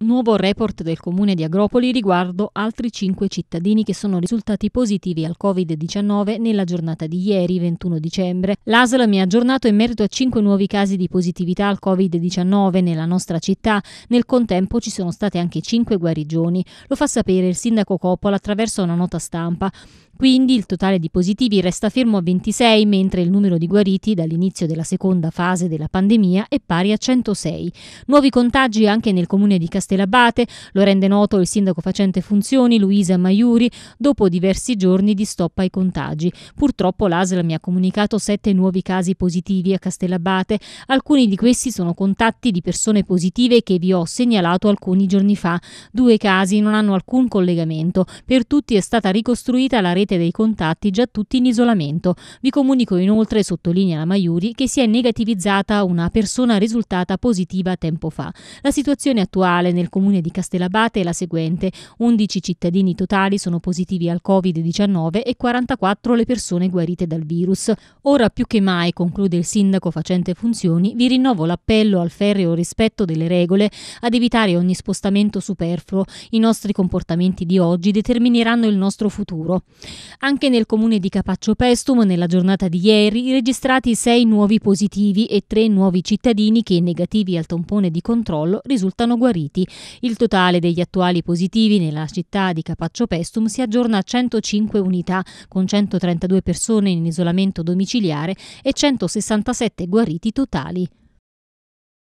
Nuovo report del comune di Agropoli riguardo altri 5 cittadini che sono risultati positivi al Covid-19 nella giornata di ieri, 21 dicembre. L'ASL mi ha aggiornato in merito a 5 nuovi casi di positività al Covid-19 nella nostra città. Nel contempo ci sono state anche 5 guarigioni. Lo fa sapere il sindaco Coppola attraverso una nota stampa. Quindi il totale di positivi resta fermo a 26, mentre il numero di guariti dall'inizio della seconda fase della pandemia è pari a 106. Nuovi contagi anche nel comune di Castellano Castellabate, lo rende noto il sindaco facente funzioni Luisa Maiuri dopo diversi giorni di stop ai contagi. Purtroppo l'ASL mi ha comunicato sette nuovi casi positivi a Castellabate, alcuni di questi sono contatti di persone positive che vi ho segnalato alcuni giorni fa. Due casi non hanno alcun collegamento, per tutti è stata ricostruita la rete dei contatti già tutti in isolamento. Vi comunico inoltre, sottolinea la Maiuri, che si è negativizzata una persona risultata positiva tempo fa. La situazione attuale nel comune di Castellabate è la seguente. 11 cittadini totali sono positivi al Covid-19 e 44 le persone guarite dal virus. Ora più che mai, conclude il sindaco facente funzioni, vi rinnovo l'appello al ferreo rispetto delle regole, ad evitare ogni spostamento superfluo. I nostri comportamenti di oggi determineranno il nostro futuro. Anche nel comune di Capaccio Pestum, nella giornata di ieri, registrati 6 nuovi positivi e 3 nuovi cittadini che negativi al tampone di controllo risultano guariti. Il totale degli attuali positivi nella città di Capaccio Pestum si aggiorna a 105 unità, con 132 persone in isolamento domiciliare e 167 guariti totali.